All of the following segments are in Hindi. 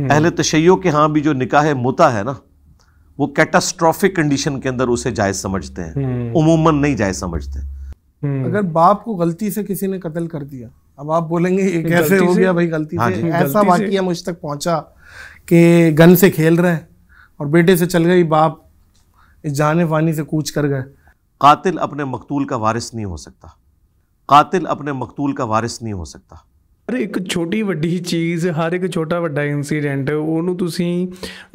हम्म। अहल तशैयों के यहाँ भी जो निकाह मुता है ना वो कैटास्ट्रॉफिक कंडीशन के अंदर उसे जायज समझते हैं हम्म। उमूमन नहीं जायज समझते हम्म। अगर बाप को गलती से किसी ने कत्ल कर दिया अब आप बोलेंगे ये कैसे हो गया भाई गलती हाँ से ऐसा वाक्य मुझ तक पहुंचा कि गन से खेल रहे हैं और बेटे से चल गई बाप इस जाने फानी से कूच कर गए कातिल अपने मकतूल का वारिस नहीं हो सकता कातिल अपने मकतूल का वारिस नहीं हो सकता ਹਰ ਇੱਕ ਛੋਟੀ ਵੱਡੀ ਚੀਜ਼ ਹਰ ਇੱਕ ਛੋਟਾ ਵੱਡਾ ਇਨਸੀਡੈਂਟ ਉਹਨੂੰ ਤੁਸੀਂ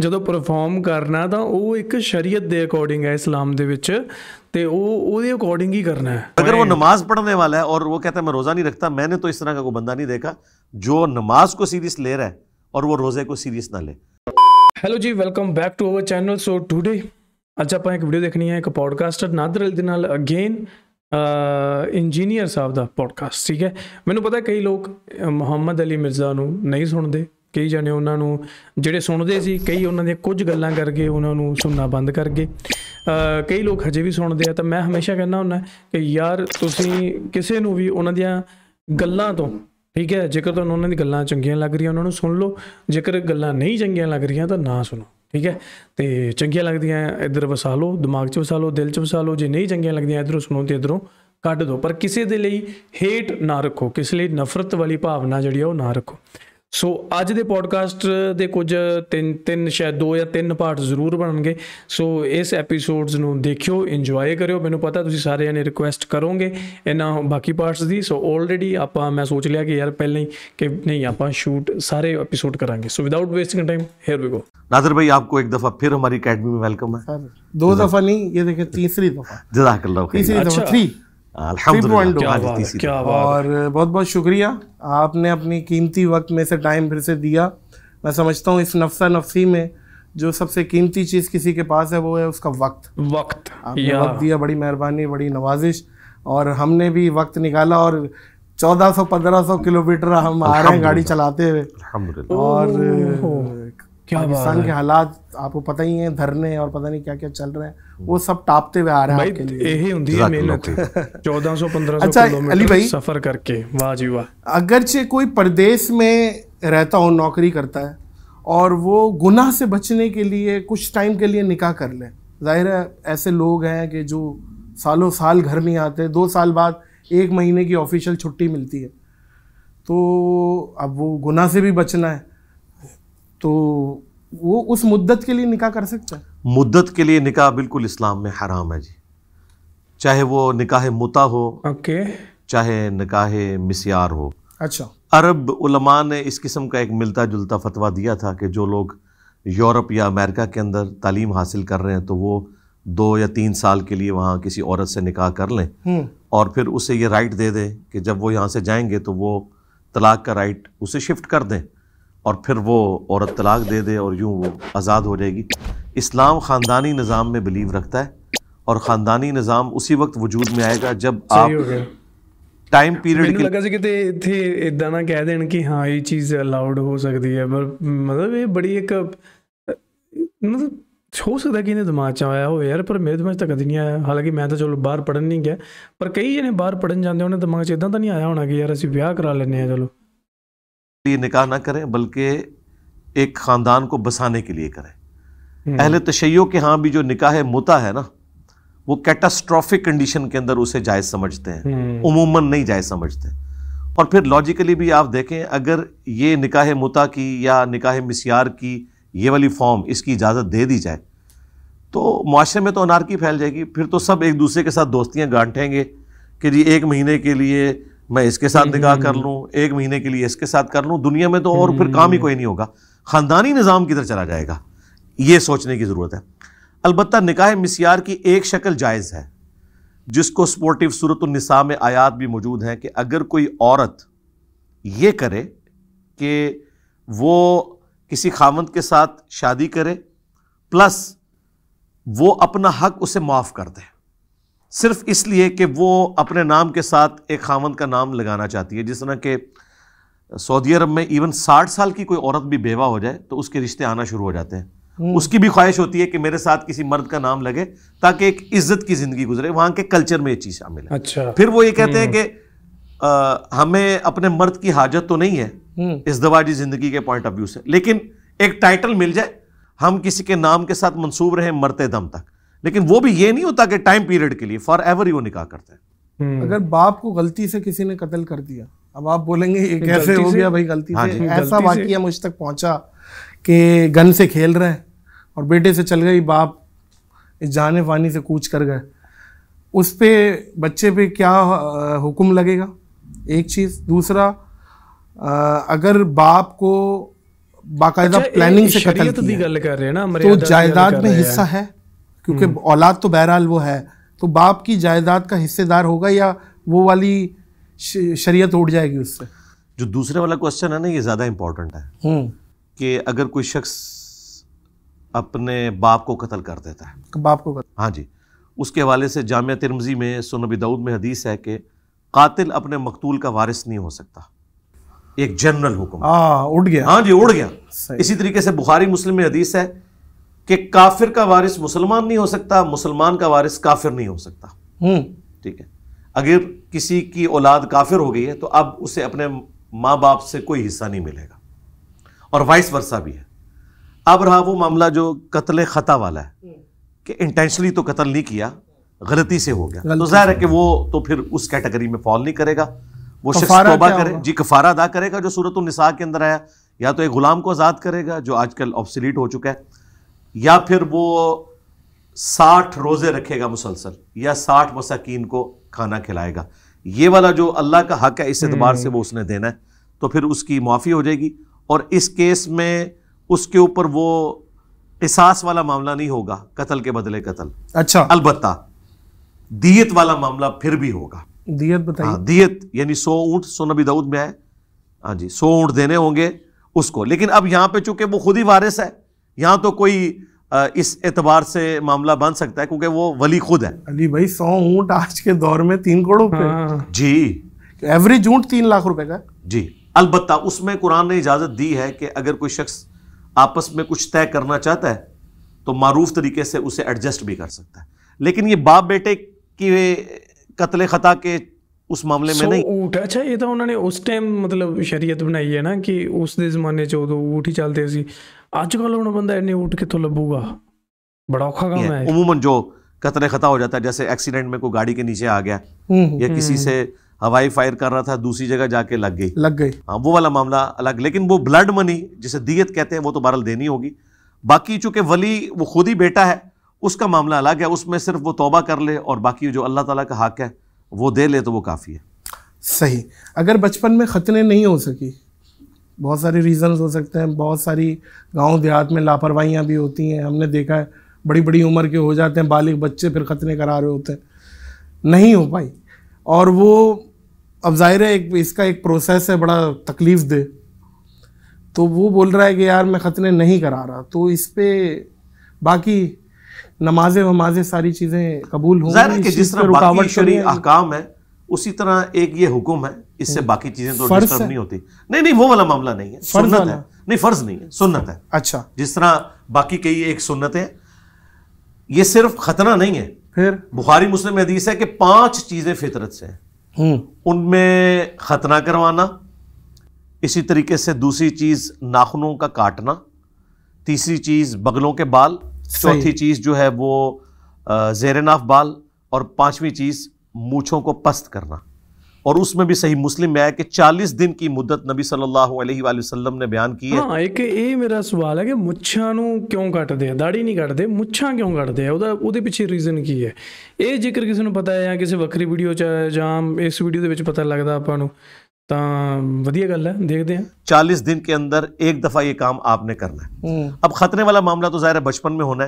ਜਦੋਂ ਪਰਫਾਰਮ ਕਰਨਾ ਤਾਂ ਉਹ ਇੱਕ ਸ਼ਰੀਅਤ ਦੇ ਅਕੋਰਡਿੰਗ ਹੈ ਇਸਲਾਮ ਦੇ ਵਿੱਚ ਤੇ ਉਹ ਉਹਦੇ अकॉर्डिंग ही करना है अगर वो नमाज पढ़ने वाला है और वो कहता है मैं रोज़ा नहीं रखता मैंने तो इस तरह का कोई बंदा नहीं देखा जो नमाज को सीरियस ले रहा है और वो रोज़े को सीरियस ना ले हेलो जी welcome back to our channel so today अच्छा आप एक वीडियो देखनी है एक पॉडकास्टर नादर अल दिनाल अगेन ਇੰਜੀਨੀਅਰ ਸਾਹਿਬ ਦਾ ਪੋਡਕਾਸਟ ਠੀਕ ਹੈ ਮੈਨੂੰ ਪਤਾ ਕਈ ਲੋਕ ਮੁਹੰਮਦ ਅਲੀ ਮਿਰਜ਼ਾ ਨੂੰ ਨਹੀਂ ਸੁਣਦੇ ਕਈ ਜਣੇ ਉਹਨਾਂ ਨੂੰ ਜਿਹੜੇ ਸੁਣਦੇ ਸੀ ਕਈ ਉਹਨਾਂ ਦੀਆਂ ਕੁਝ ਗੱਲਾਂ ਕਰਕੇ ਉਹਨਾਂ ਨੂੰ ਸੁਣਨਾ ਬੰਦ ਕਰ ਗਏ ਕਈ ਲੋਕ ਹਜੇ ਵੀ ਸੁਣਦੇ ਆ ਤਾਂ ਮੈਂ ਹਮੇਸ਼ਾ ਕਹਿੰਦਾ ਹੁੰਦਾ ਕਿ ਯਾਰ ਤੁਸੀਂ ਕਿਸੇ ਨੂੰ ਵੀ ਉਹਨਾਂ ਦੀਆਂ ਗੱਲਾਂ ਤੋਂ ਠੀਕ ਹੈ ਜੇਕਰ ਤੁਹਾਨੂੰ ਉਹਨਾਂ ਦੀਆਂ ਗੱਲਾਂ ਚੰਗੀਆਂ ਲੱਗ ਰਹੀਆਂ ਉਹਨਾਂ ਨੂੰ ਸੁਣ ਲਓ ਜੇਕਰ ਗੱਲਾਂ ਨਹੀਂ ਚੰਗੀਆਂ ਲੱਗ ਰਹੀਆਂ ਤਾਂ ਨਾ ਸੁਣੋ ਠੀਕ ਹੈ ਤੇ ਚੰਗੀਆਂ ਲੱਗਦੀਆਂ ਇੱਧਰ ਵਸਾ ਲਓ ਦਿਮਾਗ 'ਚ ਵਸਾ ਲਓ ਦਿਲ 'ਚ ਵਸਾ ਲਓ ਜੇ ਨਹੀਂ ਚੰਗੀਆਂ ਲੱਗਦੀਆਂ ਇੱਧਰੋਂ ਸੁਣੋ ਤੇ ਇੱਧਰੋਂ ਕੱਢ ਦਿਓ ਪਰ ਕਿਸੇ ਦੇ ਲਈ ਹੇਟ ਨਾ ਰੱਖੋ ਕਿਸੇ ਲਈ ਨਫ਼ਰਤ ਵਾਲੀ ਭਾਵਨਾ ਜਿਹੜੀ ਉਹ ਨਾ ਰੱਖੋ ਸੋ ਅੱਜ ਦੇ ਪੋਡਕਾਸਟ ਦੇ ਕੁਝ ਤਿੰਨ ਤਿੰਨ ਸ਼ਾਇਦ ਦੋ ਜਾਂ ਤਿੰਨ ਪਾਰਟ ਜ਼ਰੂਰ ਬਣਨਗੇ ਸੋ ਇਸ ਐਪੀਸੋਡਸ ਨੂੰ ਦੇਖਿਓ ਇੰਜੋਏ ਕਰਿਓ ਮੈਨੂੰ ਪਤਾ ਤੁਸੀਂ ਸਾਰਿਆਂ ਨੇ ਰਿਕੁਐਸਟ ਕਰੋਗੇ ਇਹਨਾਂ ਬਾਕੀ ਪਾਰਟਸ ਦੀ ਸੋ ਆਲਰੇਡੀ ਆਪਾਂ ਮੈਂ ਸੋਚ ਲਿਆ ਕਿ ਯਾਰ ਪਹਿਲਾਂ ਹੀ ਕਿ ਨਹੀਂ ਆਪਾਂ ਸ਼ੂਟ ਸਾਰੇ ਐਪੀਸੋਡ ਕਰਾਂਗੇ so without wasting time time here we go Nazar भाई आपको एक दफा फिर हमारी एकेडमी में वेलकम ਦੋ ਦਫਾ ਨਹੀਂ ਇਹ ਦੇਖੇ ਤੀਸਰੀ ਦਫਾ दफा जजाकल्लाह तीसरी ਅੱਛਾ 3 और बहुत बहुत शुक्रिया आपने अपनी कीमती वक्त में से टाइम फिर से दिया मैं समझता हूँ इस नफसा नफसी में जो सबसे कीमती चीज़ किसी के पास है वो है उसका वक्त वक्त आपने वक्त दिया बड़ी मेहरबानी बड़ी नवाजिश और हमने भी वक्त निकाला और 1400-1500 किलोमीटर हम आ रहे हैं गाड़ी चलाते हुए और पाकिस्तान के हालात आपको पता ही है धरने और पता नहीं क्या क्या चल रहे हैं वो सब टापते हुए आ रहे हैं आपके लिए यही है चौदह सौ पंद्रह अच्छा अली भाई सफर करके वाह जी वाह अगरचे कोई परदेश में रहता हो नौकरी करता है और वो गुनाह से बचने के लिए कुछ टाइम के लिए निकाह कर ले जाहिर है ऐसे लोग हैं कि जो सालों साल घर नहीं आते दो साल बाद एक महीने की ऑफिशियल छुट्टी मिलती है तो अब वो गुनाह से भी बचना है तो वो उस मुद्दत के लिए निकाह कर सकता है मुद्दत के लिए निकाह बिल्कुल इस्लाम में हराम है जी चाहे वो निकाह मुता हो ओके चाहे निकाह मिसियार हो अच्छा अरब उलमा ने इस किस्म का एक मिलता जुलता फतवा दिया था कि जो लोग यूरोप या अमेरिका के अंदर तालीम हासिल कर रहे हैं तो वो दो या तीन साल के लिए वहाँ किसी औरत से निकाह कर लें हम्म। और फिर उसे ये राइट दे दें कि जब वो यहाँ से जाएंगे तो वो तलाक का राइट उसे शिफ्ट कर दें और फिर वो औरत तलाक दे दे और यूँ वो आज़ाद हो जाएगी इस्लाम ख़ानदानी निज़ाम में बिलीव रखता है और ख़ानदानी निज़ाम उसी वक्त वजूद में आएगा जब आप टाइम पीरियड के लगा कि थे इदा ना कह देन कि हाँ ये चीज़ अलाउड हो सकती है पर मतलब ये बड़ी एक मतलब हो सकता है कि इन्हें दिमाग आया हो यार पर मेरे दिमाग तक तो कद नहीं आया हालांकि मैं तो चलो बाहर पढ़न नहीं गया पर कई जने बहर पढ़न जाते उन्हें दिमाग इदा तो नहीं आया होना कि यार अभी ब्याह करा लें चलो लिए निकाह ना करें बल्कि एक ख़ानदान को बसाने के लिए करें हम्म। अहले तशैयों के यहाँ भी जो निकाह मुता है ना वो कैटास्ट्रॉफिक कंडीशन के अंदर उसे जायज़ समझते हैं हम्म। उमूमन नहीं जायज़ समझते और फिर लॉजिकली भी आप देखें अगर ये निकाह मुता की या निकाह मिसयार की ये वाली फॉर्म इसकी इजाज़त दे दी जाए तो माशरे में तो अनारकी फैल जाएगी फिर तो सब एक दूसरे के साथ दोस्तियाँ गांठेंगे कि जी एक महीने के लिए मैं इसके साथ निकाह हम्म, कर हम्म, लूँ हम्म। एक महीने के लिए इसके साथ कर लूँ दुनिया में तो और फिर काम ही कोई नहीं होगा ख़ानदानी निज़ाम किधर चला जाएगा ये सोचने की ज़रूरत है अलबत् निकाह मसीार की एक शक्ल जायज़ है जिसको स्पोर्टिव सूरत निसा में आयात भी मौजूद हैं कि अगर कोई औरत ये करे कि वो किसी खामंद के साथ शादी करे प्लस वो अपना हक उसे माफ़ कर दे सिर्फ इसलिए कि वो अपने नाम के साथ एक खामन का नाम लगाना चाहती है जिस तरह के सऊदी अरब में इवन साठ साल की कोई औरत भी बेवा हो जाए तो उसके रिश्ते आना शुरू हो जाते हैं हम्म। उसकी भी ख्वाहिश होती है कि मेरे साथ किसी मर्द का नाम लगे ताकि एक इज्जत की जिंदगी गुजरे वहां के कल्चर में ये चीज़ शामिल है अच्छा फिर वो ये कहते हैं हम्म। कि आ, हमें अपने मर्द की हाजत तो नहीं है हम्म। इस दवाजी जिंदगी के पॉइंट ऑफ व्यू से लेकिन एक टाइटल मिल जाए हम किसी के नाम के साथ मंसूब रहे मरते दम तक लेकिन वो भी ये नहीं होता कि टाइम पीरियड के लिए फॉर एवर ही वो निकाह करते हैं हम्म। अगर बाप को गलती से किसी ने कत्ल कर दिया अब आप बोलेंगे ये कैसे हो गया भाई गलती हाँ से ऐसा वाक्य मुझ तक पहुंचा कि गन से खेल रहे हैं और बेटे से चल गई बाप इस जाने वानी से कूच कर गए उस पर बच्चे पे क्या हुक्म लगेगा एक चीज़ दूसरा अगर बाप को बाकायदा अच्छा, प्लानिंग से कत्ल तो, तो जायदाद में हिस्सा है क्योंकि हम्म। औलाद तो बहरहाल वो है तो बाप की जायदाद का हिस्सेदार होगा या वो वाली शरीयत उड़ जाएगी उससे जो दूसरे वाला क्वेश्चन है ना ये ज़्यादा इम्पोर्टेंट है हम्म। कि अगर कोई शख्स अपने बाप को कत्ल कर देता है तो बाप को कत्ल हाँ जी उसके हवाले से जामिया तिरमजी में सोनबी दाऊद में हदीस है कि कातिल अपने मकतूल का वारिस नहीं हो सकता एक जनरल हुक्म हाँ, उड़ गया हाँ जी उड़ गया इसी तरीके से बुखारी मुस्लिम में हदीस है कि काफिर का वारिस मुसलमान नहीं हो सकता मुसलमान का वारिस काफिर नहीं हो सकता हम्म। ठीक है अगर किसी की औलाद काफिर हो गई है तो अब उसे अपने माँ बाप से कोई हिस्सा नहीं मिलेगा और वाइस वर्षा भी है अब रहा वो मामला जो कत्ल ख़ता वाला है हम्म। कि इंटेंशनली तो कत्ल नहीं किया गलती से हो गया तो जाहिर है कि वो तो फिर उस कैटेगरी में फॉल नहीं करेगा वो शख्स तोबा करे जी कफारा अदा करेगा जो सूरत निसा के अंदर आया या तो एक गुलाम को आज़ाद करेगा जो आजकल ऑब्सलीट हो चुका है या फिर वो साठ रोज़े रखेगा मुसलसल या साठ मसाकिन को खाना खिलाएगा ये वाला जो अल्लाह का हक है इस हम्म। एतबार से वो उसने देना है तो फिर उसकी माफ़ी हो जाएगी और इस केस में उसके ऊपर वो एहसास वाला मामला नहीं होगा कत्ल के बदले कत्ल अच्छा अलबत् दियत वाला मामला फिर भी होगा दियत बताइए हाँ दियत यानी सौ ऊँट सो नबी दाऊद में है हाँ जी सौ ऊँट देने होंगे उसको लेकिन अब यहाँ पे चूंकि वो खुद ही वारिस है यहाँ तो कोई इस एतबार से मामला बन सकता है क्योंकि वो वली खुद है अली भाई सौ ऊँट आज के दौर में तीन करोड़ रुपए हाँ। जी एवरेज ऊँट तीन लाख रुपए का जी अलबत् उसमें कुरान ने इजाज़त दी है कि अगर कोई शख्स आपस में कुछ तय करना चाहता है तो मरूफ तरीके से उसे एडजस्ट भी कर सकता है लेकिन ये बाप बेटे की कत्ल ख़ता के उस मामले में नहीं ਊਠ अच्छा ये तो उन्होंने उस टाइम मतलब शरीयत बनाई है ना कि उस जमाने ਦੇ ਜ਼ਮਾਨੇ 'ਚ ਉਦੋਂ ਊਠ ਅੱਜ ਕੱਲ ਹੁਣ ਬੰਦਾ ਇੰਨੇ ਊਟ ਕਿੱਥੋਂ बड़ा औखा काम है उमूमन जो कतरे खतरा हो जाता है जैसे एक्सीडेंट में कोई गाड़ी के नीचे आ गया हम्म, या हम्म, किसी हम्म। से हवाई फायर कर रहा था दूसरी जगह जाके लग गई लग गई हाँ वो वाला मामला अलग लेकिन वो ब्लड मनी जिसे दियत कहते हैं वो तो बहरल देनी होगी बाकी चूंकि वली वो खुद ही बेटा है उसका मामला अलग है उसमें सिर्फ वो तोबा कर ले और बाकी जो अल्लाह ताला का हक है वो दे ले तो वो काफ़ी है सही अगर बचपन में खतने नहीं हो सकी बहुत सारे रीज़न्स हो सकते हैं बहुत सारी गांव देहात में लापरवाहियाँ भी होती हैं हमने देखा है बड़ी बड़ी उम्र के हो जाते हैं बालिग बच्चे फिर ख़तने करा रहे होते हैं नहीं हो पाई और वो अब ज़ाहिर है एक इसका एक प्रोसेस है बड़ा तकलीफ़ दे तो वो बोल रहा है कि यार मैं ख़तने नहीं करा रहा तो इस पर बाकी नमाजें वमाजें सारी चीज़ें कबूल हो जिस तरह रुकावट तो शरी अहकाम है उसी तरह एक ये हुक्म है इससे हम्म। बाकी चीजें तो डिस्टर्ब नहीं होती नहीं नहीं वो वाला मामला नहीं है सुन्नत है नहीं फर्ज नहीं है सुन्नत है अच्छा जिस तरह बाकी कई एक सुन्नत है ये सिर्फ खतरा नहीं है फिर बुखारी मुस्लिम हदीस है कि पांच चीजें फितरत से हैं हम्म। उनमें खतना करवाना इसी तरीके से दूसरी चीज नाखूनों का काटना तीसरी चीज बगलों के बाल चौथी चीज जो है वो जेरनाफ बाल और पांचवी चीज मूछों को पस्त करना और उसमें भी सही मुस्लिम में आया कि चालीस दिन की मुद्दत नबी सल्लल्लाहु अलैहि वसल्लम ने बयान की है हाँ एक ये मेरा सवाल है कि ਮੁੱਛਾਂ ਨੂੰ ਕਿਉਂ ਕੱਟਦੇ ਆ ਦਾੜੀ ਨਹੀਂ ਕੱਟਦੇ ਮੁੱਛਾਂ ਕਿਉਂ ਕੱਟਦੇ ਆ ਉਹਦਾ ਉਹਦੇ ਪਿੱਛੇ ਰੀਜ਼ਨ ਕੀ ਹੈ ਇਹ ਜੇਕਰ ਕਿਸੇ ਨੂੰ ਪਤਾ ਹੈ ਜਾਂ ਕਿਸੇ ਵੱਖਰੀ ਵੀਡੀਓ ਚ ਜਾਂ ਇਸ ਵੀਡੀਓ ਦੇ ਵਿੱਚ ਪਤਾ ਲੱਗਦਾ ਆਪਾਂ ਨੂੰ के अंदर एक दफा ये काम आपने करना है हम्म। अब खतरे वाला मामला तो जाहिर है बचपन में होना है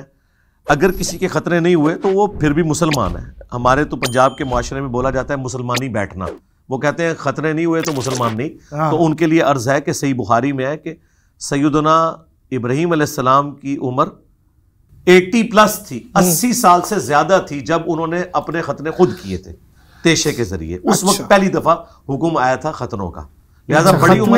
अगर किसी के ख़तरे नहीं हुए तो वो फिर भी मुसलमान है हमारे तो पंजाब के माशरे में बोला जाता है मुसलमानी बैठना वो कहते हैं ख़तरे नहीं हुए तो मुसलमान नहीं हाँ। तो उनके लिए अर्ज़ है कि सही बुखारी में है कि सैदना इब्राहिम सलाम की उम्र 80 प्लस थी 80 हम्म। साल से ज़्यादा थी जब उन्होंने अपने ख़तने खुद किए थे तेशे के ज़रिए उस अच्छा। वक्त पहली दफ़ा हुक्म आया था ख़तनों का लिहाजा अच्छा, बड़ी उम्र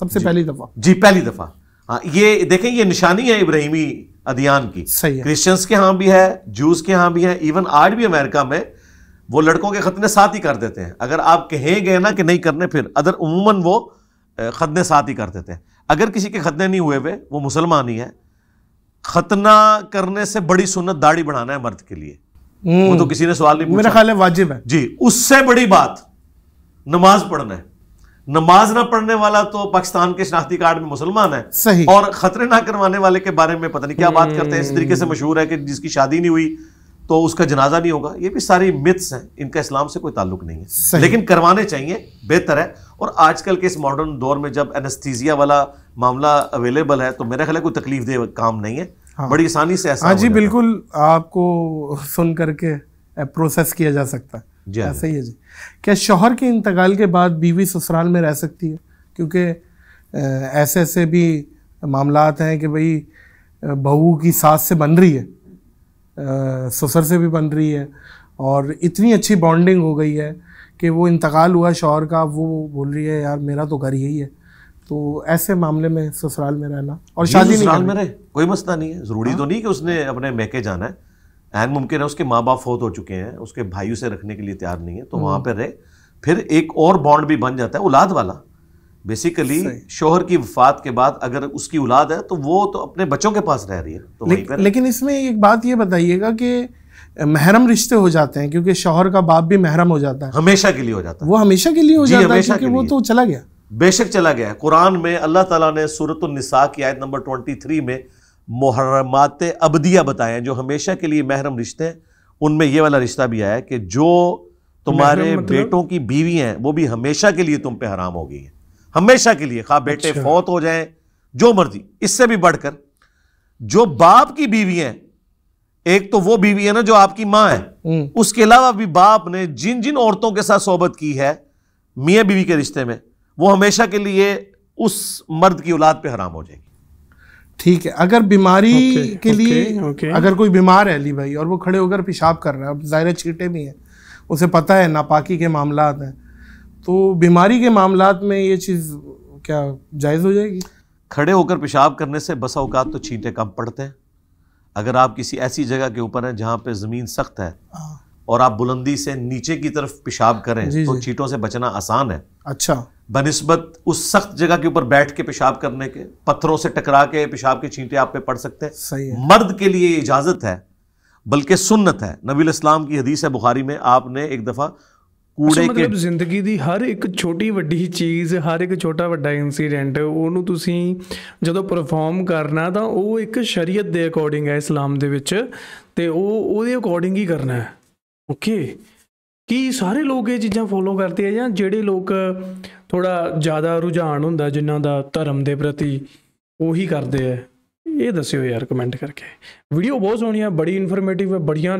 सबसे पहली दफ़ा जी पहली दफ़ा हाँ, ये देखें ये निशानी है इब्राहिमी अधियान की सही क्रिश्चियंस के यहाँ भी है जूस के यहाँ भी है इवन आज भी अमेरिका में वो लड़कों के खतने साथ ही कर देते हैं अगर आप कहेंगे ना कि नहीं करने फिर अदर उमूमन वो खतने साथ ही कर देते हैं अगर किसी के खतने नहीं हुए हुए वो मुसलमान ही है खतना करने से बड़ी सुनत दाढ़ी बढ़ाना है मर्द के लिए हम्म। वो तो किसी ने सवाल नहीं मेरा ख्याल है वाजिब है जी उससे बड़ी बात नमाज पढ़ना है नमाज ना पढ़ने वाला तो पाकिस्तान के शनाख्ती कार्ड में मुसलमान है सही और खतरे ना करवाने वाले के बारे में पता नहीं क्या बात करते हैं इस तरीके से हम्म। मशहूर है कि जिसकी शादी नहीं हुई तो उसका जनाजा नहीं होगा ये भी सारी मिथ्स हैं इनका इस्लाम से कोई ताल्लुक नहीं है लेकिन करवाने चाहिए बेहतर है और आजकल के इस मॉडर्न दौर में जब एनस्थीजिया वाला मामला अवेलेबल है तो मेरा ख्याल कोई तकलीफ दे काम नहीं है हाँ। बड़ी आसानी से ऐसा हाँ जी बिल्कुल आपको सुन करके प्रोसेस किया जा सकता है जी हाँ, ऐसा ही है जी क्या शोहर के इंतकाल के बाद बीवी ससुराल में रह सकती है क्योंकि ऐसे ऐसे भी मामला हैं कि भाई बहू की सास से बन रही है ससुर से भी बन रही है और इतनी अच्छी बॉन्डिंग हो गई है कि वो इंतकाल हुआ शोहर का वो बोल रही है यार मेरा तो घर यही है तो ऐसे मामले में ससुराल में रहना और शादी तो में रहे कोई मसला नहीं है ज़रूरी हाँ। तो नहीं कि उसने अपने महके जाना है एहन मुमकिन है उसके माँ बाप फोत हो चुके हैं उसके भाई उसे रखने के लिए तैयार नहीं है तो वहाँ हम्म। पर रहे फिर एक और बॉन्ड भी बन जाता है औलाद वाला बेसिकली शोहर की वफात के बाद अगर उसकी औलाद है तो वो तो अपने बच्चों के पास रह रही है तो ले, लेकिन इसमें एक बात ये बताइएगा कि महरम रिश्ते हो जाते हैं क्योंकि शोहर का बाप भी महरम हो जाता है हमेशा के लिए हो जाता है वो हमेशा के लिए हो जाता है क्योंकि वो तो चला गया बेशक चला गया है कुरान में अल्लाह ताला ने सूरत निसा की आयत नंबर 23 में मुहरमात अबदिया बताए हैं जो हमेशा के लिए महरम रिश्ते हैं उनमें यह वाला रिश्ता भी आया कि जो तुम्हारे मतलब? बेटों की बीवी हैं वो भी हमेशा के लिए तुम पे हराम हो गई हैं हमेशा के लिए खा बेटे अच्छा। फौत हो जाएं जो मर्जी इससे भी बढ़कर जो बाप की बीवी हैं एक तो वो बीवी है ना जो आपकी माँ है हम्म। उसके अलावा भी बाप ने जिन जिन औरतों के साथ सोहबत की है मियाँ बीवी के रिश्ते में वो हमेशा के लिए उस मर्द की औलाद पे हराम हो जाएगी ठीक है अगर बीमारी okay, के लिए okay, अगर कोई बीमार है अली भाई और वो खड़े होकर पेशाब कर रहा है अब ज़ाहिर छीटे भी हैं उसे पता है नापाकी के मामला हैं तो बीमारी के मामला में ये चीज़ क्या जायज़ हो जाएगी खड़े होकर पेशाब करने से बस अवकात तो छींटे कम पड़ते हैं अगर आप किसी ऐसी जगह के ऊपर हैं जहाँ पे ज़मीन सख्त है हाँ। और आप बुलंदी से नीचे की तरफ पेशाब करें तो चीटों से बचना आसान है अच्छा बनस्बत उस सख्त जगह के ऊपर बैठ के पेशाब करने के पत्थरों से टकरा के पेशाब के चींटे आप पे पड़ सकते हैं सही मर्द के लिए इजाजत है बल्कि सुन्नत है नबी इस्लाम की हदीस है बुखारी में आपने एक दफा कूड़े अच्छा, के मतलब जिंदगी दी हर एक छोटी वड्डी चीज हर एक छोटा वड्डा इंसीडेंट ओनू तुसी परफॉर्म करना तो वह एक शरीय के अकॉर्डिंग है इस्लाम दे अकॉर्डिंग ही करना है ओके कि सारे लोग ये चीज़ा फॉलो करते हैं या जेडे लोग थोड़ा ज़्यादा रुझान ਹੁੰਦਾ ਜਿਨ੍ਹਾਂ का धर्म के प्रति ਉਹੀ करते ਆ ये ਦੱਸਿਓ ਯਾਰ ਕਮੈਂਟ ਕਰਕੇ ਵੀਡੀਓ ਬਹੁਤ ਸੋਹਣੀ ਆ ਬੜੀ ਇਨਫੋਰਮੇਟਿਵ ਹੈ ਬੜੀਆਂ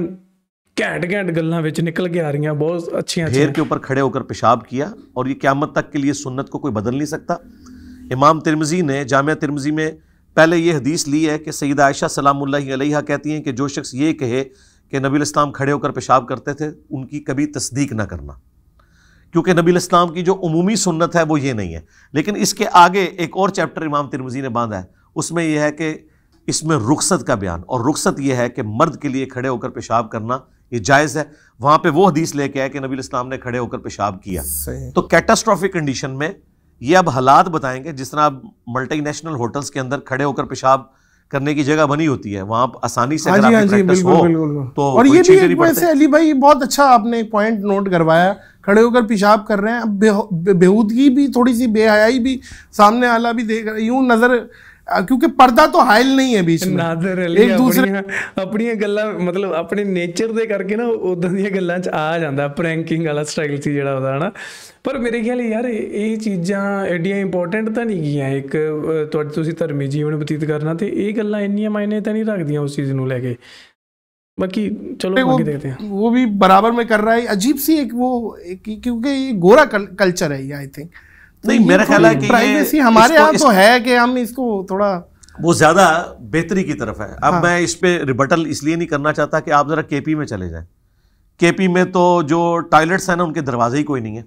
घैंट घैंट गल्ला निकल के आ रही बहुत अच्छी अच्छी के ऊपर खड़े होकर पेशाब किया और ये क्यामत तक के लिए सुन्नत को कोई बदल नहीं सकता इमाम तिरमजी ने जाम तिरमजी में पहले ये हदीस ली है कि सईद आयशा सलाम कहती हैं कि जो शख्स ये कहे कि नबी इस्लाम खड़े होकर पेशाब करते थे उनकी कभी तस्दीक ना करना क्योंकि नबी इस्लाम की जो अमूमी सुन्नत है वो ये नहीं है लेकिन इसके आगे एक और चैप्टर इमाम तिरमजी ने बांधा है उसमें यह है कि इसमें रुखसत का बयान और रुखसत यह है कि मर्द के लिए खड़े होकर पेशाब करना ये जायज़ है वहाँ पे वो हदीस लेके आए कि नबी इस्लाम ने खड़े होकर पेशाब किया तो कैटास्ट्रॉफिक कंडीशन में ये अब हालात बताएंगे जिस तरह आप मल्टीनेशनल होटल्स के अंदर खड़े होकर पेशाब करने की जगह बनी होती है वहाँ आसानी से हाँ जी, हाँ जी, बिल्कुल, बिल्कुल, बिल्कुल। तो और ये भी वैसे अली भाई बहुत अच्छा आपने पॉइंट नोट करवाया खड़े होकर पेशाब कर रहे हैं अब बे, बेहूदगी भी थोड़ी सी बेहयाई भी सामने वाला भी देख रहा यूं नज़र ਕਿਉਂਕਿ ਪਰਦਾ ਤਾਂ ਹਾਇਲ ਨਹੀਂ ਹੈ ਵਿੱਚ ਨਾਜ਼ਰ ਅਲੀ ਇੱਕ ਦੂਸਰੇ ਆਪਣੀਆਂ ਗੱਲਾਂ ਮਤਲਬ ਆਪਣੇ ਨੇਚਰ ਦੇ ਕਰਕੇ ਨਾ ਉਦਾਂ ਦੀਆਂ ਗੱਲਾਂ 'ਚ ਆ ਜਾਂਦਾ ਪ੍ਰੈਂਕਿੰਗ ਵਾਲਾ ਸਟਾਈਲ ਸੀ ਜਿਹੜਾ ਉਹਦਾ ਹਨਾ ਪਰ ਮੇਰੇ ਖਿਆਲ ਯਾਰ ਇਹ ਚੀਜ਼ਾਂ ਐਡੀਆਂ ਇੰਪੋਰਟੈਂਟ ਤਾਂ ਨਹੀਂ ਗਈਆਂ ਇੱਕ ਤੁਹਾਡੇ ਤੁਸੀਂ ਧਰਮੀ ਜੀਵਨ ਬਤੀਤ ਕਰਨਾ ਤੇ ਇਹ ਗੱਲਾਂ ਇੰਨੀਆਂ ਮਾਇਨੇ ਤਾਂ ਨਹੀਂ ਰੱਖਦੀਆਂ ਉਸ ਚੀਜ਼ ਨੂੰ ਲੈ ਕੇ बाकी चलो वो, देखते हैं वो भी बराबर में कर रहा है अजीब सी एक वो एक, क्योंकि ये गोरा कल, कल्चर है आई थिंक तो नहीं मेरा ख्याल है कि प्राइवेसी हमारे यहाँ तो है कि हम इसको थोड़ा वो ज़्यादा बेहतरी की तरफ है अब हाँ। मैं इस पर रिबटल इसलिए नहीं करना चाहता कि आप ज़रा केपी में चले जाएं केपी में तो जो टॉयलेट्स हैं ना उनके दरवाजे ही कोई नहीं है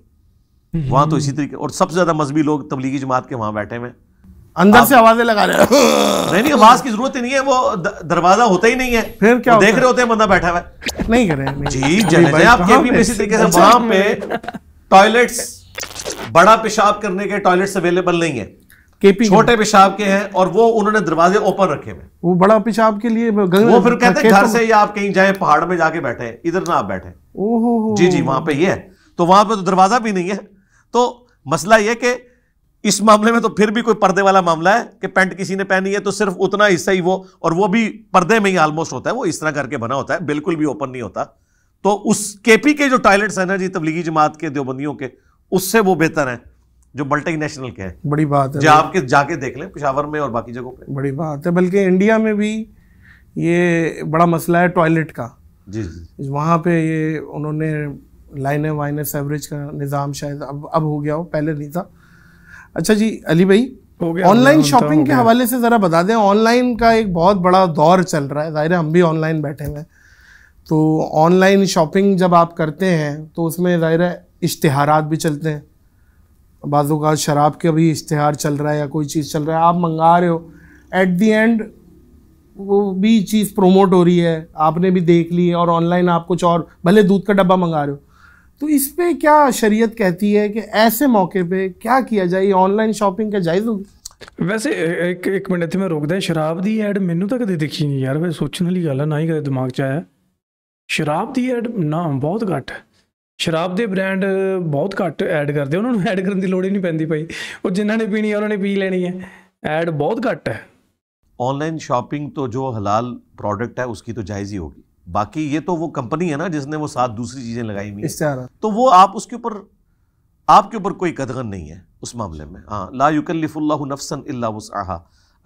हम्म। वहां तो इसी तरीके और सबसे ज़्यादा मजहबी लोग तबलीगी जमात के वहां बैठे हुए हैं अंदर से आवाजें लगा रहे हैं नहीं नहीं आवाज की जरूरत ही नहीं है वो दरवाजा होता ही नहीं है फिर क्या देख रहे होते हैं बंदा बैठा हुआ नहीं कर रहे जी जनाजे आपके इसी तरीके से अच्छा। वहां पे टॉयलेट्स बड़ा पेशाब करने के टॉयलेट्स अवेलेबल नहीं है छोटे पेशाब के हैं और वो उन्होंने दरवाजे ओपन रखे हुए वो बड़ा पेशाब के लिए वो फिर कहते हैं घर से या आप कहीं जाए पहाड़ में जाके बैठे इधर ना आप बैठे ओहो जी जी वहां पे ये है तो वहां पे तो दरवाजा भी नहीं है तो मसला ये कि इस मामले में तो फिर भी कोई पर्दे वाला मामला है कि पैंट किसी ने पहनी है तो सिर्फ उतना हिस्सा ही वो और वो भी पर्दे में ही ऑलमोस्ट होता है वो इस तरह करके बना होता है बिल्कुल भी ओपन नहीं होता तो उस केपी के जो टॉयलेट्स हैं ना जी तबलीगी जमात के देवबंदियों के उससे वो बेहतर है जो मल्टी नेशनल के हैं बड़ी बात है जो आपके जाके देख लें पिशावर में और बाकी जगहों पर बड़ी बात है बल्कि इंडिया में भी ये बड़ा मसला है टॉयलेट का जी जी वहाँ पे ये उन्होंने लाइने वाइने सेवरेज का निज़ाम शायद अब अब हो गया हो पहले नहीं था अच्छा जी अली भाई ऑनलाइन शॉपिंग के हवाले से ज़रा बता दें ऑनलाइन का एक बहुत बड़ा दौर चल रहा है ज़ाहिर हम भी ऑनलाइन बैठे हुए हैं तो ऑनलाइन शॉपिंग जब आप करते हैं तो उसमें ज़ाहिर है इश्तहारात भी चलते हैं बाजू का शराब का भी इश्तहार चल रहा है या कोई चीज़ चल रहा है आप मंगा रहे हो एट दी एंड वो भी चीज़ प्रोमोट हो रही है आपने भी देख ली है और ऑनलाइन आप कुछ और भले दूध का डब्बा मंगा रहे हो तो इस पर क्या शरीयत कहती है कि ऐसे मौके पे क्या किया जाए ऑनलाइन शॉपिंग का जायज़ होगी ਵੈਸੇ ਇੱਕ ਇੱਕ ਮਿੰਟ ਇੱਥੇ ਮੈਂ ਰੋਕਦਾ ਸ਼ਰਾਬ ਦੀ ਐਡ ਮੈਨੂੰ ਤਾਂ ਕਦੇ ਦੇਖੀ ਨਹੀਂ ਯਾਰ ਵੈਸੇ ਸੋਚਣ ਵਾਲੀ ਗੱਲ ਆ ਨਾ ਹੀ ਕਦੇ ਦਿਮਾਗ 'ਚ ਆਇਆ ਸ਼ਰਾਬ ਦੀ ਐਡ ਨਾ ਬਹੁਤ ਘੱਟ ਸ਼ਰਾਬ ਦੇ ਬ੍ਰਾਂਡ ਬਹੁਤ ਘੱਟ ਐਡ ਕਰਦੇ ਉਹਨਾਂ ਨੂੰ ਐਡ ਕਰਨ ਦੀ ਲੋੜ ਹੀ ਨਹੀਂ ਪੈਂਦੀ ਭਾਈ ਉਹ ਜਿਨ੍ਹਾਂ ਨੇ ਪੀਣੀ ਆ ਉਹਨਾਂ ਨੇ ਪੀ ਲੈਣੀ ਹੈ ਐਡ ਬਹੁਤ ਘੱਟ ਹੈ ਆਨਲਾਈਨ ਸ਼ਾਪਿੰਗ ਤੋਂ ਜੋ ਹਲਾਲ ਪ੍ਰੋਡਕਟ ਹੈ ਉਸकी तो ਜਾਇਜ਼ ਹੀ ਹੋਗੀ बाकी ये तो वो कंपनी है ना जिसने वो सात दूसरी चीजें लगाई हुई तो वो आप उसके ऊपर आपके ऊपर कोई कदगन नहीं है उस मामले में हाँ ला युकल्लिफुल्ला नफसन अल्ला वसहा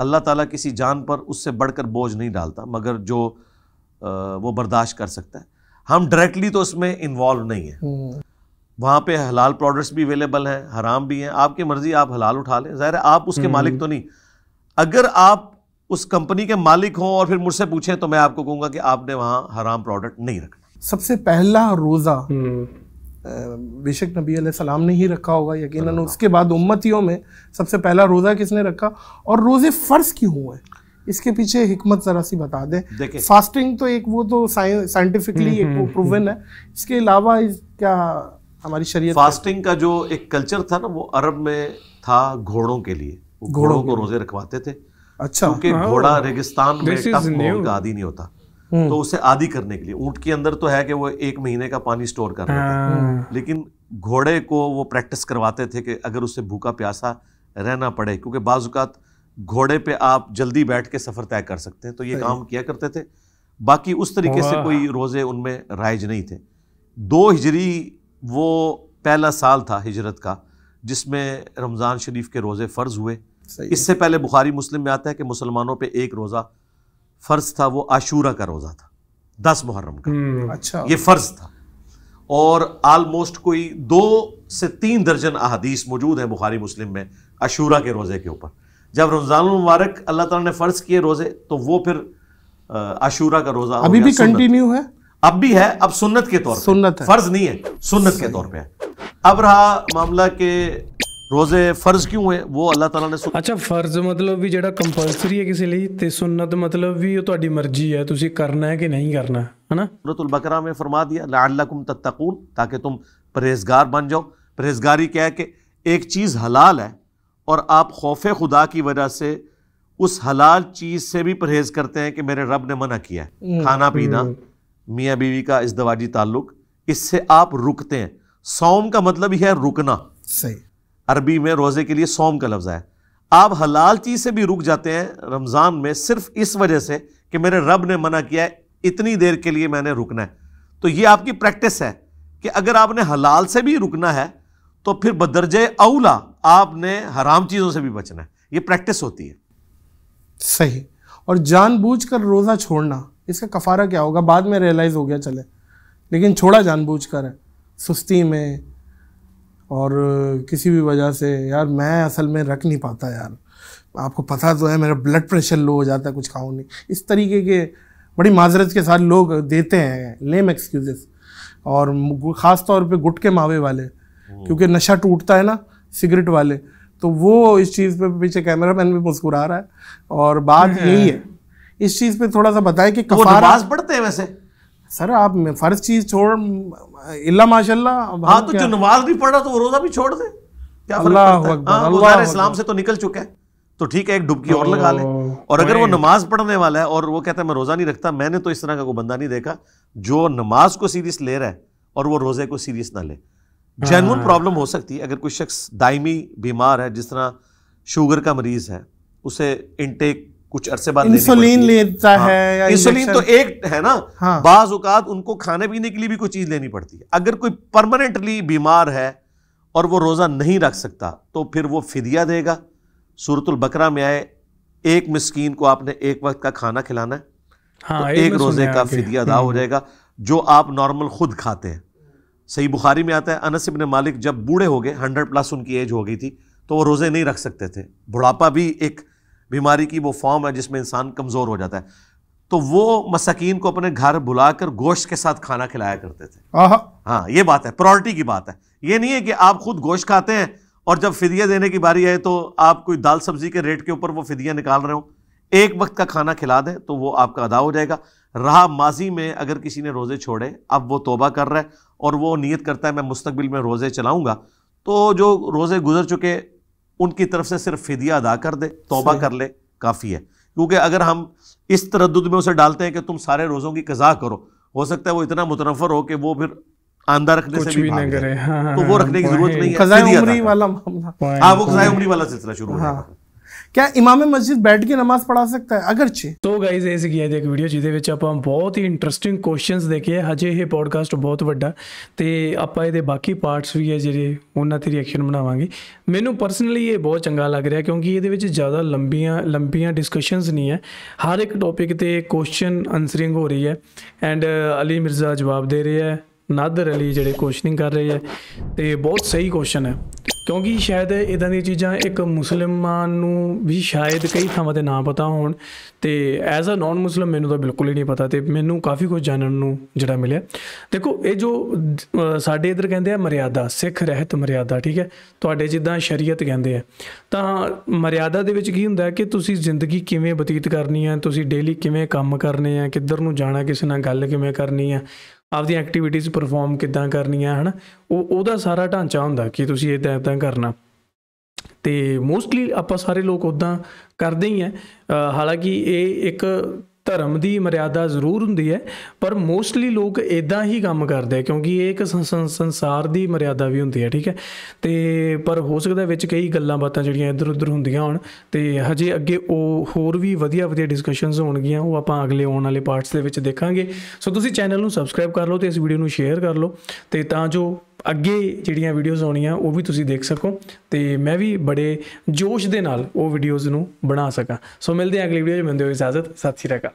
अल्लाह ताला किसी जान पर उससे बढ़कर बोझ नहीं डालता मगर जो आ, वो बर्दाश्त कर सकता है हम डायरेक्टली तो उसमें इन्वॉल्व नहीं है हम्म। वहाँ पे हलाल प्रोडक्ट्स भी अवेलेबल हैं हराम भी हैं आपकी मर्ज़ी आप हलाल उठा लें ज़ाहिर आप उसके हम्म। मालिक तो नहीं अगर आप उस कंपनी के मालिक हों और फिर मुझसे पूछें तो मैं आपको कहूंगा कि आपने वहां हराम प्रोडक्ट नहीं रखना सबसे पहला रोज़ा हम्म। बेशक नबी सलाम ने ही रखा होगा यकीन हाँ। उसके बाद उम्मतियों में सबसे पहला रोज़ा किसने रखा और रोज़े फ़र्ज क्यों हुए इसके पीछे हिकमत ज़रा सी बता दें फास्टिंग तो एक वो तो साइंटिफिकली हम्म, एक वो प्रूवन हम्म, है इसके अलावा इस क्या हमारी शरीय फास्टिंग का जो एक कल्चर था ना वो अरब में था घोड़ों के लिए घोड़ों को रोज़े रखवाते थे अच्छा क्योंकि हाँ। घोड़ा रेगिस्तान में का आदि नहीं होता हम्म। तो उसे आदि करने के लिए ऊँट के अंदर तो है कि वो एक महीने का पानी स्टोर कर रहे हाँ। लेकिन घोड़े को वो प्रैक्टिस करवाते थे कि अगर उसे भूखा प्यासा रहना पड़े क्योंकि बाजुकात घोड़े पे आप जल्दी बैठ के सफ़र तय कर सकते हैं तो ये काम किया करते थे बाकी उस तरीके से कोई रोज़े उनमें राइज नहीं थे दो हिजरी वो पहला साल था हिजरत का जिसमें रमज़ान शरीफ के रोज़े फ़र्ज़ हुए इससे पहले बुखारी मुस्लिम में आता है कि मुसलमानों पे एक रोज़ा फ़र्ज था वो आशूरा का रोज़ा था दस मुहर्रम का हम्म। अच्छा ये फ़र्ज था और आलमोस्ट कोई दो से तीन दर्जन अहादीस मौजूद है बुखारी मुस्लिम में आशूरा के रोज़े के ऊपर जब रमज़ान मुबारक अल्लाह तला ने फ़र्ज किए रोज़े तो वो फिर आशूरा का रोज़ा अभी भी कंटिन्यू है अब भी है अब सुन्नत के तौर पर सुन्नत फर्ज नहीं है सुन्नत के तौर पर है अब रहा मामला के रोजे फर्ज क्यों है वो अल्लाह ताला ने अच्छा फर्ज मतलब भी ਜਿਹੜਾ कंपलसरी है किसी लिए ते सुन्नत मतलब भी तो मर्जी है ਹੈ करना है कि नहीं करना है ना सूरतुल बकरा में फरमा दिया लअल्लकुम तत्तकून ताकि तुम परहेजगार बन जाओ परहेजगारी क्या है कि एक चीज़ हलाल है और आप खौफ खुदा की वजह से उस हलाल चीज़ से भी परहेज करते हैं कि मेरे रब ने मना किया है हम्म, खाना हम्म। पीना मियाँ बीवी का इस दवाजी ताल्लुक इससे आप रुकते हैं सौम का मतलब ही है रुकना सही अरबी में रोज़े के लिए सोम का लफ्ज़ है आप हलाल चीज़ से भी रुक जाते हैं रमज़ान में सिर्फ इस वजह से कि मेरे रब ने मना किया है इतनी देर के लिए मैंने रुकना है तो ये आपकी प्रैक्टिस है कि अगर आपने हलाल से भी रुकना है तो फिर बदरज अवला आपने हराम चीज़ों से भी बचना है ये प्रैक्टिस होती है सही और कर रोज़ा छोड़ना इसका कफारा क्या होगा बाद में रियलाइज़ हो गया चले लेकिन छोड़ा जानबूझ कर सुस्ती में और किसी भी वजह से यार मैं असल में रख नहीं पाता यार आपको पता तो है मेरा ब्लड प्रेशर लो हो जाता है कुछ खाऊ नहीं इस तरीके के बड़ी माजरत के साथ लोग देते हैं लेम एक्सक्यूजेस और ख़ास तौर पे गुटके मावे वाले हम्म। क्योंकि नशा टूटता है ना सिगरेट वाले तो वो इस चीज़ पे पीछे कैमरा मैन भी मुस्कुरा रहा है और बात यही है इस चीज़ पे थोड़ा सा बताएं कि तो कफारा बढ़ते हैं वैसे सर आप फ़र्ज चीज़ छोड़ इल्ला माशाल्लाह हाँ तो जो नमाज भी पढ़ रहा तो वो रोजा भी छोड़ दे क्या अल्लाह हाँ, इस्लाम से तो निकल चुका है तो ठीक है एक डुबकी और लगा ले और अगर वो नमाज पढ़ने वाला है और वो कहता है मैं रोजा नहीं रखता मैंने तो इस तरह का कोई बंदा नहीं देखा जो नमाज को सीरियस ले रहा है और वो रोजे को सीरियस ना ले जेनुअन हाँ। प्रॉब्लम हो सकती है अगर कोई शख्स दायमी बीमार है जिस तरह शुगर का मरीज़ है उसे इनटेक कुछ अरसे बाद इंसुलिन लेता हाँ। है इंसुलिन तो एक है ना हाँ। बाज औकात उनको खाने पीने के लिए भी कोई चीज़ लेनी पड़ती है अगर कोई परमानेंटली बीमार है और वो रोज़ा नहीं रख सकता तो फिर वो फिदिया देगा सूरतुल बकरा में आए एक मिस्कीन को आपने एक वक्त का खाना खिलाना है हाँ, तो एक, एक रोज़े का फिदिया अदा हो हम्म। जाएगा जो आप नॉर्मल खुद खाते हैं सही बुखारी में आता है अनस ने मालिक जब बूढ़े हो गए हंड्रेड प्लस उनकी एज हो गई थी तो वो रोज़े नहीं रख सकते थे बुढ़ापा भी एक बीमारी की वो फॉर्म है जिसमें इंसान कमज़ोर हो जाता है तो वो मसकिन को अपने घर बुला कर गोश्त के साथ खाना खिलाया करते थे हाँ ये बात है प्रायोरिटी की बात है ये नहीं है कि आप खुद गोश्त खाते हैं और जब फिदिया देने की बारी आए तो आप कोई दाल सब्जी के रेट के ऊपर वो फिदिया निकाल रहे हो एक वक्त का खाना खिला दें तो वो आपका अदा हो जाएगा रहा माजी में अगर किसी ने रोज़े छोड़े अब वो तोबा कर रहा है और वो नीयत करता है मैं मुस्तबिल में रोज़े चलाऊँगा तो जो रोज़े गुजर चुके उनकी तरफ से सिर्फ फिदिया अदा कर दे तोबा कर ले काफ़ी है क्योंकि अगर हम इस तरद में उसे डालते हैं कि तुम सारे रोज़ों की कज़ा करो हो सकता है वो इतना मुतनफर हो कि वो फिर आंदा रखने से भी, भी हाँ, तो वो रखने की जरूरत नहीं है हाँ वो कजाई उमरी वाला सिलसिला शुरू हो हाँ। ਕਿਆ ਇਮਾਮ ਮਸਜਿਦ ਬੈਠ ਕੇ ਨਮਾਜ਼ ਪੜਾ ਸਕਦਾ ਹੈ ਅਗਰ ਛੇ ਸੋ ਗਾਇਜ਼ ਇਹ ਸੀਗੀ ਅੱਜ ਇੱਕ ਵੀਡੀਓ ਜਿਹਦੇ ਵਿੱਚ ਆਪਾਂ ਬਹੁਤ ਹੀ ਇੰਟਰਸਟਿੰਗ ਕੁਐਸਚਨਸ ਦੇਖੇ ਹਜੇ ਇਹ ਪੋਡਕਾਸਟ ਬਹੁਤ ਵੱਡਾ ਤੇ ਆਪਾਂ ਇਹਦੇ ਬਾਕੀ ਪਾਰਟਸ ਵੀ ਹੈ ਜਿਹੜੇ ਉਹਨਾਂ ਤੇ ਰਿਐਕਸ਼ਨ ਬਣਾਵਾਂਗੇ ਮੈਨੂੰ ਪਰਸਨਲੀ ਇਹ ਬਹੁਤ ਚੰਗਾ ਲੱਗ ਰਿਹਾ ਕਿਉਂਕਿ ਇਹਦੇ ਵਿੱਚ ਜ਼ਿਆਦਾ ਲੰਬੀਆਂ ਲੰਬੀਆਂ ਡਿਸਕਸ਼ਨਸ ਨਹੀਂ ਹੈ ਹਰ ਇੱਕ ਟੌਪਿਕ ਤੇ ਕੁਐਸਚਨ ਅਨਸਰਿੰਗ ਹੋ ਰਹੀ ਹੈ ਐਂਡ ਅਲੀ ਮਿਰਜ਼ਾ ਜਵਾਬ ਦੇ ਰਿਹਾ ਹੈ ਨਾਦਰ ਅਲੀ ਜਿਹੜੇ ਕੁਐਸਚਨਿੰਗ ਕਰ ਰਹੇ ਹੈ ਤੇ ਬਹੁਤ ਸਹੀ ਕੁਐਸਚਨ ਹੈ ਕਿਉਂਕਿ ਸ਼ਾਇਦ ਇਦਾਂ ਦੀਆਂ ਚੀਜ਼ਾਂ ਇੱਕ ਮੁਸਲਮਾਨ ਨੂੰ ਵੀ ਸ਼ਾਇਦ ਕਈ ਥਾਵਾਂ ਤੇ ਨਾ ਪਤਾ ਹੋਣ ਤੇ ਐਜ਼ ਅ ਨਾਨ ਮੁਸਲਮ ਮੈਨੂੰ ਤਾਂ ਬਿਲਕੁਲ ਹੀ ਨਹੀਂ ਪਤਾ ਤੇ ਮੈਨੂੰ ਕਾਫੀ ਕੁਝ ਜਾਣਨ ਨੂੰ ਜਿਹੜਾ ਮਿਲਿਆ ਦੇਖੋ ਇਹ ਜੋ ਸਾਡੇ ਇਧਰ ਕਹਿੰਦੇ ਆ ਮਰਿਆਦਾ ਸਿੱਖ ਰਹਿਤ ਮਰਿਆਦਾ ਠੀਕ ਹੈ ਤੁਹਾਡੇ ਜਿੱਦਾਂ ਸ਼ਰੀਅਤ ਕਹਿੰਦੇ ਆ ਤਾਂ ਮਰਿਆਦਾ ਦੇ ਵਿੱਚ ਕੀ ਹੁੰਦਾ ਕਿ ਤੁਸੀਂ ਜ਼ਿੰਦਗੀ ਕਿਵੇਂ ਬਤੀਤ ਕਰਨੀ ਹੈ ਤੁਸੀਂ ਡੇਲੀ ਕਿਵੇਂ ਕੰਮ ਕਰਨੇ ਆ ਕਿੱਧਰ ਨੂੰ ਜਾਣਾ ਕਿਸੇ ਨਾਲ ਗੱਲ ਕਿਵੇਂ ਕਰਨੀ ਆ ਆਪਦੀ ਐਕਟੀਵਿਟੀਜ਼ ਪਰਫਾਰਮ ਕਿੱਦਾਂ ਕਰਨੀਆਂ ਹਨ ਉਹ ਉਹਦਾ ਸਾਰਾ ਢਾਂਚਾ ਹੁੰਦਾ ਕਿ ਤੁਸੀਂ ਇਹ ਤਾਂ ਤਾਂ ਕਰਨਾ ਤੇ ਮੋਸਟਲੀ ਆਪਾਂ ਸਾਰੇ ਲੋਕ ਉਦਾਂ ਕਰਦੇ ਹੀ ਆ ਹਾਲਾਂਕਿ ਇਹ ਇੱਕ ਧਰਮ ਦੀ ਮਰਿਆਦਾ ਜ਼ਰੂਰ ਹੁੰਦੀ ਹੈ ਪਰ ਮੋਸਟਲੀ ਲੋਕ ਇਦਾਂ ਹੀ ਕੰਮ ਕਰਦੇ ਆ ਕਿਉਂਕਿ ਇਹ ਇੱਕ ਸੰਸਾਰ ਦੀ ਮਰਿਆਦਾ ਵੀ ਹੁੰਦੀ ਹੈ ਠੀਕ ਹੈ ਤੇ ਪਰ ਹੋ ਸਕਦਾ ਵਿੱਚ ਕਈ ਗੱਲਾਂ ਬਾਤਾਂ ਜਿਹੜੀਆਂ ਇੱਧਰ ਉੱਧਰ ਹੁੰਦੀਆਂ ਹੋਣ ਤੇ ਹਜੇ ਅੱਗੇ ਉਹ ਹੋਰ ਵੀ ਵਧੀਆ ਵਧੀਆ ਡਿਸਕਸ਼ਨਸ ਹੋਣਗੀਆਂ ਉਹ ਆਪਾਂ ਅਗਲੇ ਆਉਣ ਵਾਲੇ ਪਾਰਟਸ ਦੇ ਵਿੱਚ ਦੇਖਾਂਗੇ ਸੋ ਤੁਸੀਂ ਚੈਨਲ ਨੂੰ ਸਬਸਕ੍ਰਾਈਬ ਕਰ ਲਓ ਤੇ ਇਸ ਵੀਡੀਓ ਨੂੰ ਸ਼ੇਅਰ ਕਰ ਲਓ ਤੇ ਤਾਂ ਜੋ ਅੱਗੇ ਜਿਹੜੀਆਂ ਵੀਡੀਓਜ਼ ਆਉਣੀਆਂ ਉਹ ਵੀ ਤੁਸੀਂ ਦੇਖ ਸਕੋ ਤੇ ਮੈਂ ਵੀ ਬੜੇ ਜੋਸ਼ ਦੇ ਨਾਲ ਉਹ ਵੀਡੀਓਜ਼ ਨੂੰ ਬਣਾ ਸਕਾਂ ਸੋ ਮਿਲਦੇ ਆਂ ਅਗਲੀ ਵੀਡੀਓ 'ਚ ਮੈਨੂੰ ਦਿਓ ਇਜਾਜ਼ਤ ਸਤਿ ਸ਼੍ਰੀ ਅਕਾਲ